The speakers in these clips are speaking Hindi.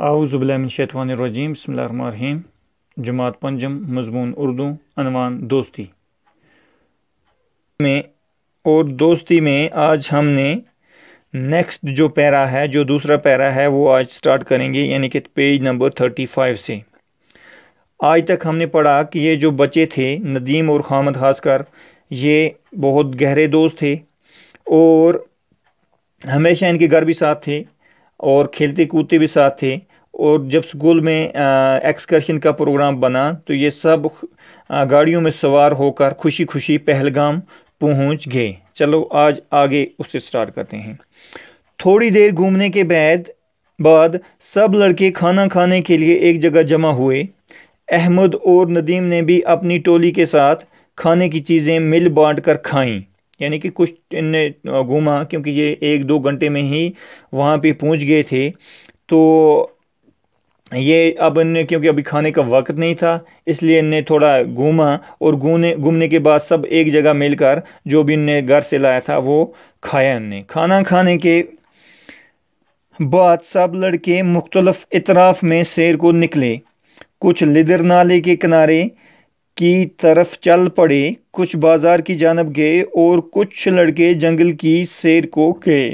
आउज़बिल्लाशतवानरजीम बसमीम जमात पंजम मजमून उर्दू अनवान दोस्ती में और दोस्ती में आज हमने नेक्स्ट जो पैरा है जो दूसरा पैरा है वो आज स्टार्ट करेंगे यानी कि पेज नंबर थर्टी फाइव से आज तक हमने पढ़ा कि ये जो बच्चे थे नदीम और खामद खासकर ये बहुत गहरे दोस्त थे और हमेशा इनके घर भी साथ थे और खेलते कूदते भी साथ थे और जब स्कूल में एक्सकर्शन का प्रोग्राम बना तो ये सब गाड़ियों में सवार होकर खुशी खुशी पहलगाम पहुंच गए चलो आज आगे उसे स्टार्ट करते हैं थोड़ी देर घूमने के बाद बाद सब लड़के खाना खाने के लिए एक जगह जमा हुए अहमद और नदीम ने भी अपनी टोली के साथ खाने की चीज़ें मिल बांट कर खाईं यानी कि कुछ इनने घूमा क्योंकि ये एक दो घंटे में ही वहाँ पे पहुँच गए थे तो ये अब इनने क्योंकि अभी खाने का वक्त नहीं था इसलिए इनने थोड़ा घूमा और घूमने घूमने के बाद सब एक जगह मिलकर जो भी इनने घर से लाया था वो खाया इनने खाना खाने के बाद सब लड़के मुख्तलफ़ इतराफ़ में शेर को निकले कुछ लिदर नाले के किनारे की तरफ चल पड़े कुछ बाजार की जानब गए और कुछ लड़के जंगल की सैर को गए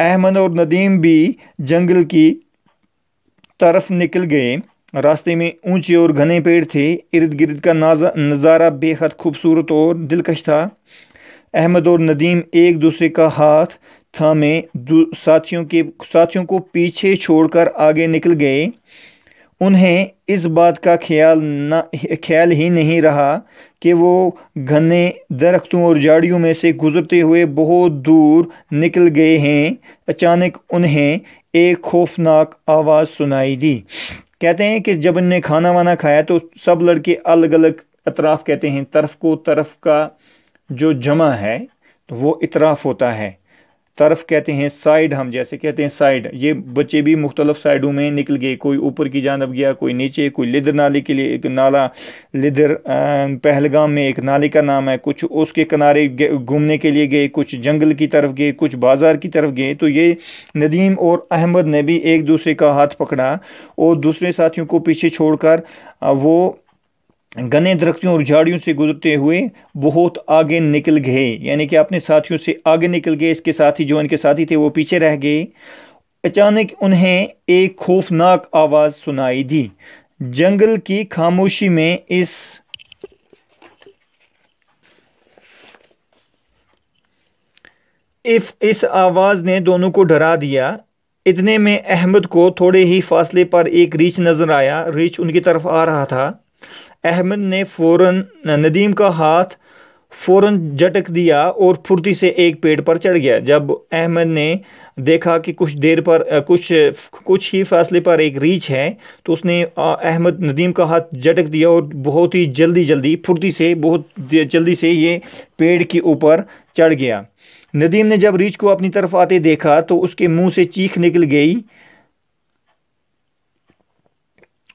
अहमद और नदीम भी जंगल की तरफ निकल गए रास्ते में ऊंचे और घने पेड़ थे इर्द गिर्द का नज़ारा बेहद खूबसूरत और दिलकश था अहमद और नदीम एक दूसरे का हाथ थामे साथियों के साथियों को पीछे छोड़कर आगे निकल गए उन्हें इस बात का ख्याल न ख्याल ही नहीं रहा कि वो घने दरख्तों और झाड़ियों में से गुजरते हुए बहुत दूर निकल गए हैं अचानक उन्हें एक खौफनाक आवाज़ सुनाई दी कहते हैं कि जब इनने खाना वाना खाया तो सब लड़के अलग अलग अतराफ़ कहते हैं तरफ को तरफ का जो जमा है तो वो इतराफ़ होता है तरफ कहते हैं साइड हम जैसे कहते हैं साइड ये बच्चे भी मुख्तलिफ साइडों में निकल गए कोई ऊपर की जानब गया कोई नीचे कोई लिदर नाले के लिए एक नाला लिदर पहलगाम में एक नाले का नाम है कुछ उसके किनारे घूमने के लिए गए कुछ जंगल की तरफ गए कुछ बाज़ार की तरफ गए तो ये नदीम और अहमद ने भी एक दूसरे का हाथ पकड़ा और दूसरे साथियों को पीछे छोड़कर वो घने दरख्तियों और झाड़ियों से गुजरते हुए बहुत आगे निकल गए यानी कि अपने साथियों से आगे निकल गए इसके साथ ही जो इनके साथी थे वो पीछे रह गए अचानक उन्हें एक खौफनाक आवाज़ सुनाई दी जंगल की खामोशी में इस इफ इस आवाज़ ने दोनों को डरा दिया इतने में अहमद को थोड़े ही फासले पर एक रीछ नज़र आया रीछ उनकी तरफ आ रहा था अहमद ने फौरन नदीम का हाथ फौरन झटक दिया और फुर्ती से एक पेड़ पर चढ़ गया जब अहमद ने देखा कि कुछ देर पर कुछ कुछ ही फासले पर एक रीछ है तो उसने अहमद नदीम का हाथ झटक दिया और बहुत ही जल्दी जल्दी फुर्ती से बहुत जल्दी से ये पेड़ के ऊपर चढ़ गया नदीम ने जब रीछ को अपनी तरफ आते देखा तो उसके मुंह से चीख निकल गई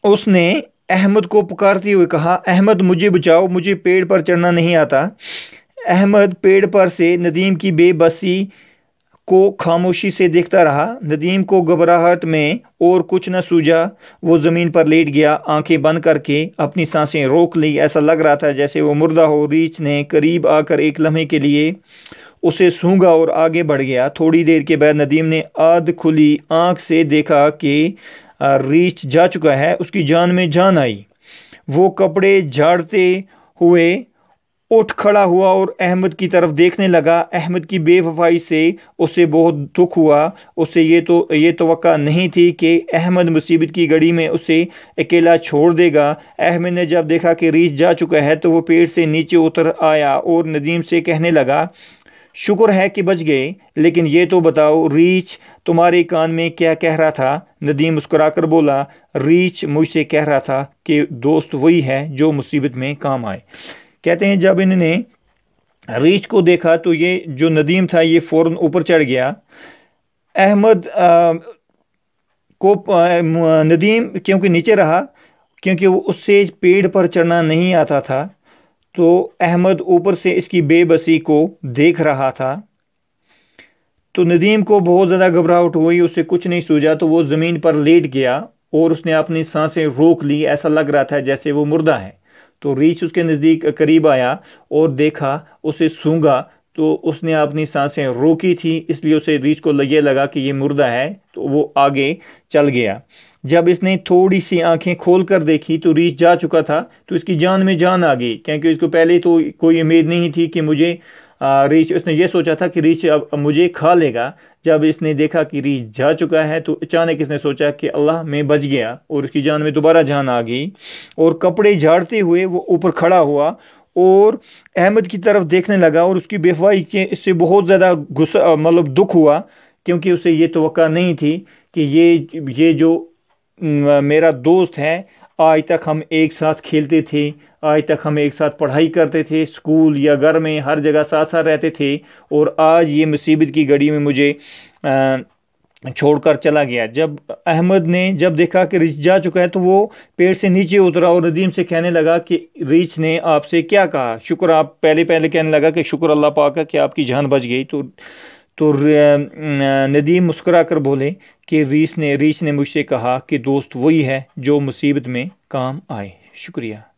उसने अहमद को पुकारते हुए कहा अहमद मुझे बचाओ मुझे पेड़ पर चढ़ना नहीं आता अहमद पेड़ पर से नदीम की बेबसी को खामोशी से देखता रहा नदीम को घबराहट में और कुछ न सूझा वो ज़मीन पर लेट गया आंखें बंद करके अपनी सांसें रोक ली ऐसा लग रहा था जैसे वो मुर्दा हो रीछ ने करीब आकर एक लम्हे के लिए उसे सूंघा और आगे बढ़ गया थोड़ी देर के बाद नदीम ने आध खुली आंख से देखा कि रीछ जा चुका है उसकी जान में जान आई वो कपड़े झाड़ते हुए उठ खड़ा हुआ और अहमद की तरफ देखने लगा अहमद की बेवफाई से उसे बहुत दुख हुआ उसे ये तो ये तो नहीं थी कि अहमद मुसीबत की घड़ी में उसे अकेला छोड़ देगा अहमद ने जब देखा कि रीछ जा चुका है तो वो पेड़ से नीचे उतर आया और नदीम से कहने लगा शुक्र है कि बच गए लेकिन ये तो बताओ रीछ तुम्हारे कान में क्या कह रहा था नदीम मुस्कुराकर बोला रीच मुझसे कह रहा था कि दोस्त वही है जो मुसीबत में काम आए कहते हैं जब इन्होंने रीच को देखा तो ये जो नदीम था ये फ़ौर ऊपर चढ़ गया अहमद को नदीम क्योंकि नीचे रहा क्योंकि उससे पेड़ पर चढ़ना नहीं आता था तो अहमद ऊपर से इसकी बेबसी को देख रहा था तो नदीम को बहुत ज़्यादा घबराहट हुई उसे कुछ नहीं सूझा तो वो ज़मीन पर लेट गया और उसने अपनी सांसें रोक ली ऐसा लग रहा था जैसे वो मुर्दा है तो रीछ उसके नज़दीक करीब आया और देखा उसे सूंगा तो उसने अपनी सांसें रोकी थी इसलिए उसे रीछ को लगे लगा कि ये मुर्दा है तो वो आगे चल गया जब इसने थोड़ी सी आंखें खोल कर देखी तो रीछ जा चुका था तो इसकी जान में जान आ गई क्योंकि इसको पहले तो कोई उम्मीद नहीं थी कि मुझे रीछ उसने ये सोचा था कि रीछ अब मुझे खा लेगा जब इसने देखा कि रीछ जा चुका है तो अचानक इसने सोचा कि अल्लाह मैं बच गया और उसकी जान में दोबारा जान आ गई और कपड़े झाड़ते हुए वो ऊपर खड़ा हुआ और अहमद की तरफ देखने लगा और उसकी बेफवाई के इससे बहुत ज़्यादा गुस्सा मतलब दुख हुआ क्योंकि उसे ये तो नहीं थी कि ये ये जो मेरा दोस्त है आज तक हम एक साथ खेलते थे आज तक हम एक साथ पढ़ाई करते थे स्कूल या घर में हर जगह साथ साथ रहते थे और आज ये मुसीबत की घड़ी में मुझे आ, छोड़कर चला गया जब अहमद ने जब देखा कि रिच जा चुका है तो वो पेड़ से नीचे उतरा और नदीम से कहने लगा कि रिच ने आपसे क्या कहा शुक्र आप पहले पहले कहने लगा कि शुक्र अल्लाह पाक कि आपकी जान बच गई तो तो नदीम मुस्करा कर बोले कि रीस ने रीस ने मुझसे कहा कि दोस्त वही है जो मुसीबत में काम आए शुक्रिया